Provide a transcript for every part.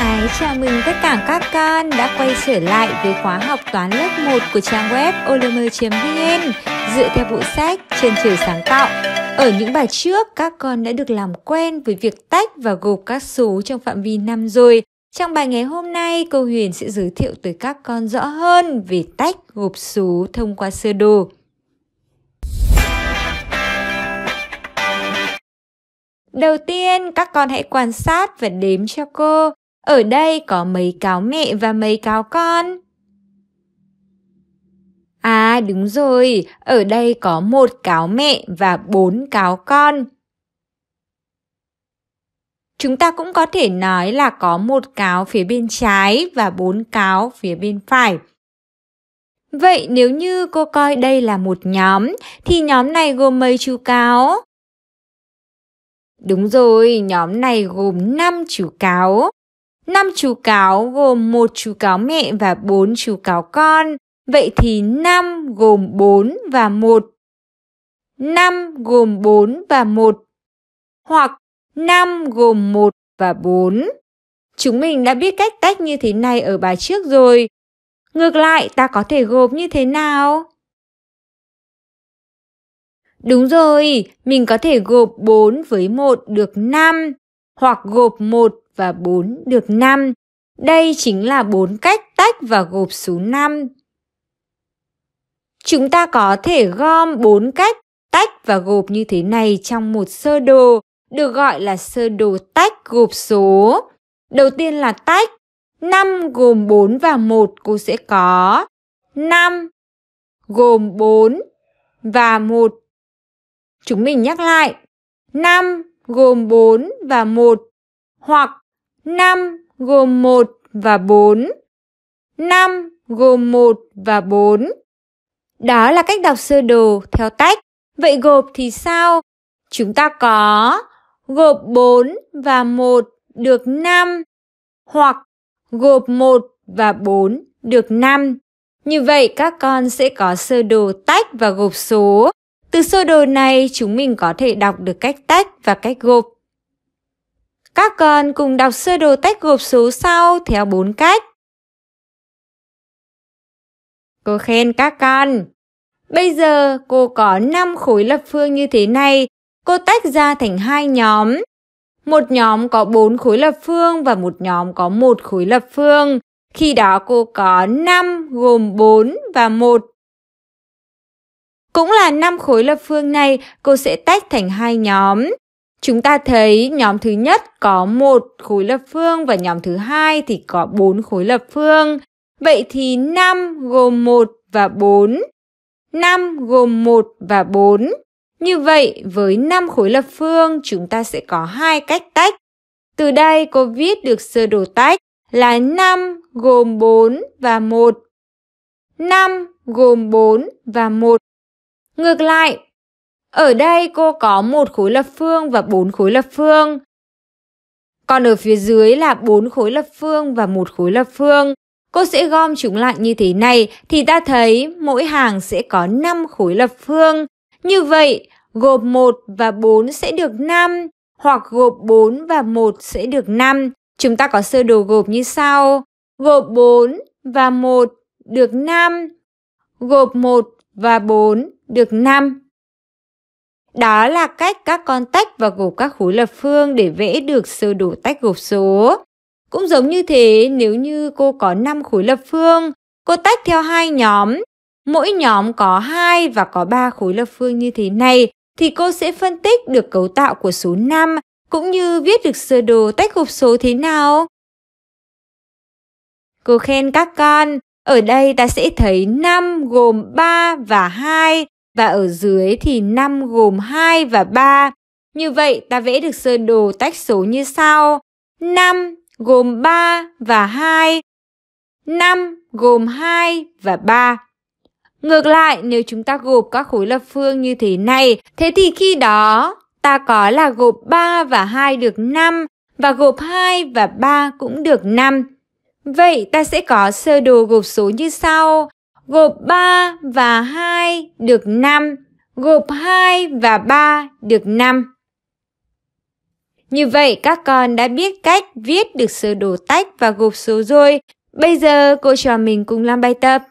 ái, chào mừng tất cả các con đã quay trở lại với khóa học toán lớp 1 của trang web olm.vn dựa theo bộ sách Trên trời sáng tạo. Ở những bài trước, các con đã được làm quen với việc tách và gộp các số trong phạm vi năm rồi. Trong bài ngày hôm nay, cô Huyền sẽ giới thiệu tới các con rõ hơn về tách gộp số thông qua sơ đồ. Đầu tiên, các con hãy quan sát và đếm cho cô. Ở đây có mấy cáo mẹ và mấy cáo con. À đúng rồi, ở đây có một cáo mẹ và bốn cáo con. Chúng ta cũng có thể nói là có một cáo phía bên trái và bốn cáo phía bên phải. Vậy nếu như cô coi đây là một nhóm, thì nhóm này gồm mấy chú cáo? Đúng rồi, nhóm này gồm 5 chú cáo. 5 chú cáo gồm một chú cáo mẹ và 4 chú cáo con. Vậy thì 5 gồm 4 và 1. 5 gồm 4 và 1. Hoặc 5 gồm 1 và 4. Chúng mình đã biết cách tách như thế này ở bài trước rồi. Ngược lại, ta có thể gộp như thế nào? Đúng rồi, mình có thể gộp 4 với 1 được 5, hoặc gộp 1 và 4 được 5. Đây chính là bốn cách tách và gộp số 5. Chúng ta có thể gom bốn cách tách và gộp như thế này trong một sơ đồ, được gọi là sơ đồ tách gộp số. Đầu tiên là tách, 5 gồm 4 và 1 cô sẽ có 5 gồm 4 và 1. Chúng mình nhắc lại, 5 gồm 4 và 1 hoặc 5 gồm 1 và 4. 5 gồm 1 và 4. Đó là cách đọc sơ đồ theo tách. Vậy gộp thì sao? Chúng ta có gộp 4 và 1 được 5 hoặc gộp 1 và 4 được 5. Như vậy các con sẽ có sơ đồ tách và gộp số. Từ sơ đồ này chúng mình có thể đọc được cách tách và cách gộp các con cùng đọc sơ đồ tách gộp số sau theo 4 cách. Cô khen các con. Bây giờ cô có 5 khối lập phương như thế này, cô tách ra thành hai nhóm. Một nhóm có 4 khối lập phương và một nhóm có một khối lập phương. Khi đó cô có 5 gồm 4 và 1. Cũng là 5 khối lập phương này, cô sẽ tách thành hai nhóm. Chúng ta thấy nhóm thứ nhất có một khối lập phương và nhóm thứ hai thì có bốn khối lập phương. Vậy thì 5 gồm 1 và 4. 5 gồm 1 và 4. Như vậy với 5 khối lập phương chúng ta sẽ có hai cách tách. Từ đây cô viết được sơ đồ tách là 5 gồm 4 và 1. 5 gồm 4 và 1. Ngược lại, ở đây cô có một khối lập phương và bốn khối lập phương. Còn ở phía dưới là bốn khối lập phương và một khối lập phương. Cô sẽ gom chúng lại như thế này thì ta thấy mỗi hàng sẽ có 5 khối lập phương. Như vậy, gộp 1 và 4 sẽ được 5, hoặc gộp 4 và 1 sẽ được 5. Chúng ta có sơ đồ gộp như sau. Gộp 4 và 1 được 5. Gộp 1 và 4 được 5. Đó là cách các con tách và gộp các khối lập phương để vẽ được sơ đồ tách gộp số. Cũng giống như thế, nếu như cô có 5 khối lập phương, cô tách theo hai nhóm. Mỗi nhóm có 2 và có 3 khối lập phương như thế này thì cô sẽ phân tích được cấu tạo của số 5 cũng như viết được sơ đồ tách gộp số thế nào. Cô khen các con, ở đây ta sẽ thấy 5 gồm 3 và 2 và ở dưới thì 5 gồm 2 và 3. Như vậy ta vẽ được sơ đồ tách số như sau. 5 gồm 3 và 2. 5 gồm 2 và 3. Ngược lại, nếu chúng ta gộp các khối lập phương như thế này, thế thì khi đó ta có là gộp 3 và 2 được 5 và gộp 2 và 3 cũng được 5. Vậy ta sẽ có sơ đồ gộp số như sau gộp 3 và 2 được 5, gộp 2 và 3 được 5. Như vậy các con đã biết cách viết được sơ đồ tách và gộp số rồi. Bây giờ cô trò mình cùng làm bài tập.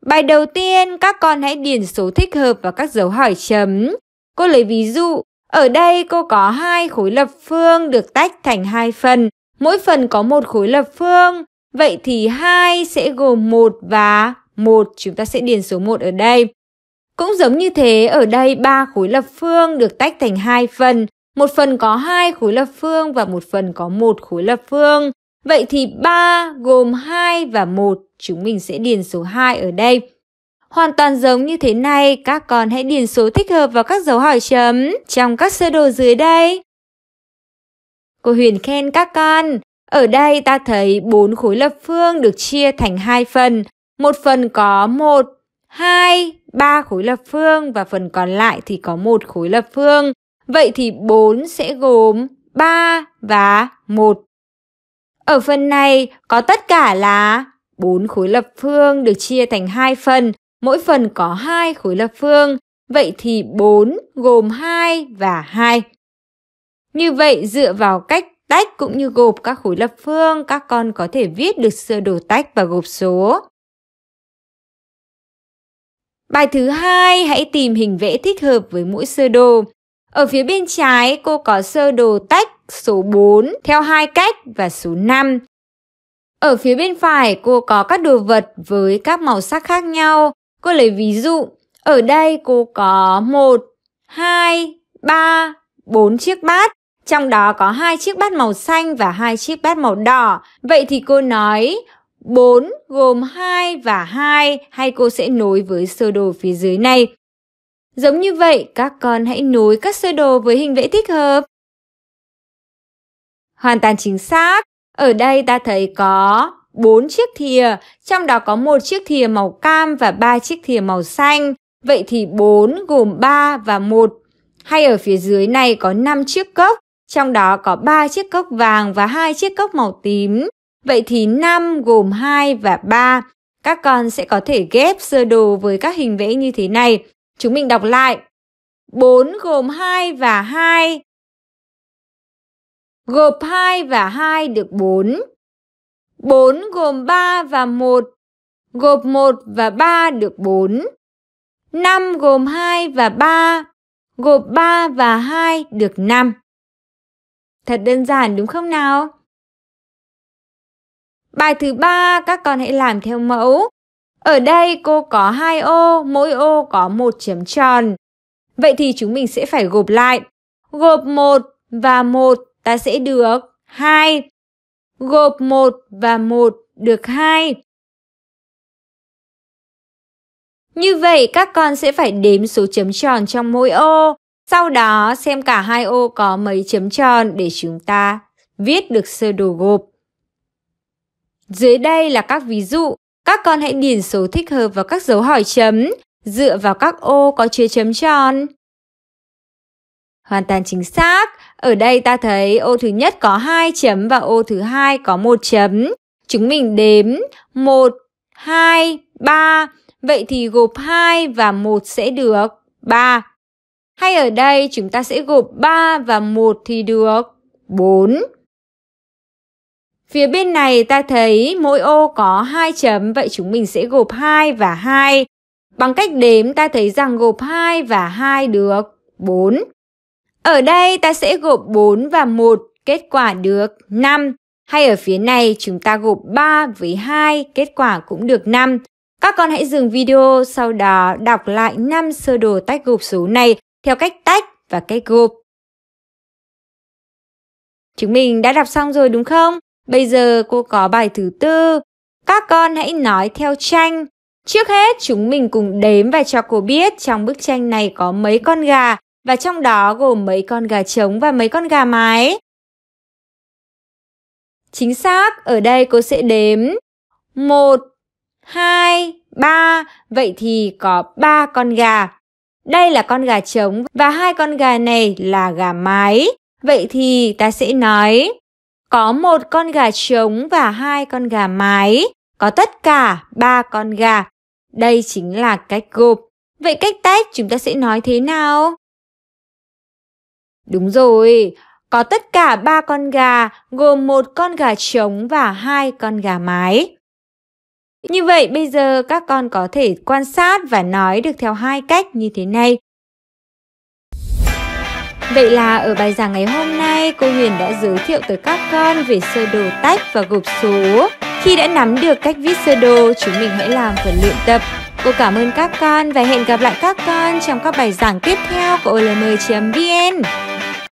Bài đầu tiên, các con hãy điền số thích hợp vào các dấu hỏi chấm. Cô lấy ví dụ, ở đây cô có hai khối lập phương được tách thành hai phần mỗi phần có một khối lập phương. Vậy thì 2 sẽ gồm 1 và 1, chúng ta sẽ điền số 1 ở đây. Cũng giống như thế, ở đây ba khối lập phương được tách thành hai phần. Một phần có hai khối lập phương và một phần có một khối lập phương. Vậy thì 3 gồm 2 và 1, chúng mình sẽ điền số 2 ở đây. Hoàn toàn giống như thế này, các con hãy điền số thích hợp vào các dấu hỏi chấm trong các sơ đồ dưới đây. Cô Huyền khen các con. Ở đây ta thấy bốn khối lập phương được chia thành hai phần. Một phần có một, hai, ba khối lập phương và phần còn lại thì có một khối lập phương. Vậy thì bốn sẽ gồm ba và một. Ở phần này có tất cả là bốn khối lập phương được chia thành hai phần, mỗi phần có hai khối lập phương, vậy thì bốn gồm hai và hai. Như vậy, dựa vào cách tách cũng như gộp các khối lập phương, các con có thể viết được sơ đồ tách và gộp số. Bài thứ hai, hãy tìm hình vẽ thích hợp với mỗi sơ đồ. Ở phía bên trái, cô có sơ đồ tách số 4 theo hai cách và số 5. Ở phía bên phải, cô có các đồ vật với các màu sắc khác nhau. Cô lấy ví dụ, ở đây cô có 1, 2, 3, 4 chiếc bát. Trong đó có hai chiếc bát màu xanh và hai chiếc bát màu đỏ. Vậy thì cô nói 4 gồm 2 và 2 hay cô sẽ nối với sơ đồ phía dưới này. Giống như vậy, các con hãy nối các sơ đồ với hình vẽ thích hợp. Hoàn toàn chính xác. Ở đây ta thấy có 4 chiếc thìa, trong đó có một chiếc thìa màu cam và 3 chiếc thìa màu xanh. Vậy thì 4 gồm 3 và 1. Hay ở phía dưới này có 5 chiếc cốc, trong đó có 3 chiếc cốc vàng và 2 chiếc cốc màu tím. Vậy thì 5 gồm 2 và 3. Các con sẽ có thể ghép sơ đồ với các hình vẽ như thế này. Chúng mình đọc lại. 4 gồm 2 và 2. Gộp 2 và 2 được 4. 4 gồm 3 và 1. Gộp 1 và 3 được 4. 5 gồm 2 và 3. Gộp 3 và 2 được 5 thật đơn giản đúng không nào? Bài thứ ba các con hãy làm theo mẫu. Ở đây cô có hai ô, mỗi ô có một chấm tròn. Vậy thì chúng mình sẽ phải gộp lại. Gộp 1 và 1 ta sẽ được 2. Gộp 1 và 1 được 2. Như vậy các con sẽ phải đếm số chấm tròn trong mỗi ô. Sau đó xem cả hai ô có mấy chấm tròn để chúng ta viết được sơ đồ gộp. Dưới đây là các ví dụ, các con hãy điền số thích hợp vào các dấu hỏi chấm dựa vào các ô có chứa chấm tròn. Hoàn toàn chính xác, ở đây ta thấy ô thứ nhất có 2 chấm và ô thứ hai có một chấm. Chúng mình đếm 1, 2, 3. Vậy thì gộp 2 và 1 sẽ được 3. Hay ở đây chúng ta sẽ gộp 3 và 1 thì được 4. Phía bên này ta thấy mỗi ô có 2 chấm, vậy chúng mình sẽ gộp 2 và 2. Bằng cách đếm ta thấy rằng gộp 2 và 2 được 4. Ở đây ta sẽ gộp 4 và 1, kết quả được 5. Hay ở phía này chúng ta gộp 3 với 2, kết quả cũng được 5. Các con hãy dừng video, sau đó đọc lại 5 sơ đồ tách gộp số này theo cách tách và cách gộp. Chúng mình đã đọc xong rồi đúng không? Bây giờ cô có bài thứ tư. Các con hãy nói theo tranh. Trước hết chúng mình cùng đếm và cho cô biết trong bức tranh này có mấy con gà và trong đó gồm mấy con gà trống và mấy con gà mái. Chính xác, ở đây cô sẽ đếm 1, 2, 3, vậy thì có 3 con gà. Đây là con gà trống và hai con gà này là gà mái. Vậy thì ta sẽ nói có một con gà trống và hai con gà mái, có tất cả ba con gà. Đây chính là cách gộp. Vậy cách tách chúng ta sẽ nói thế nào? Đúng rồi, có tất cả ba con gà gồm một con gà trống và hai con gà mái. Như vậy bây giờ các con có thể quan sát và nói được theo hai cách như thế này. Vậy là ở bài giảng ngày hôm nay, cô Huyền đã giới thiệu tới các con về sơ đồ tách và gộp số. Khi đã nắm được cách viết sơ đồ, chúng mình hãy làm phần luyện tập. Cô cảm ơn các con và hẹn gặp lại các con trong các bài giảng tiếp theo của olm.vn.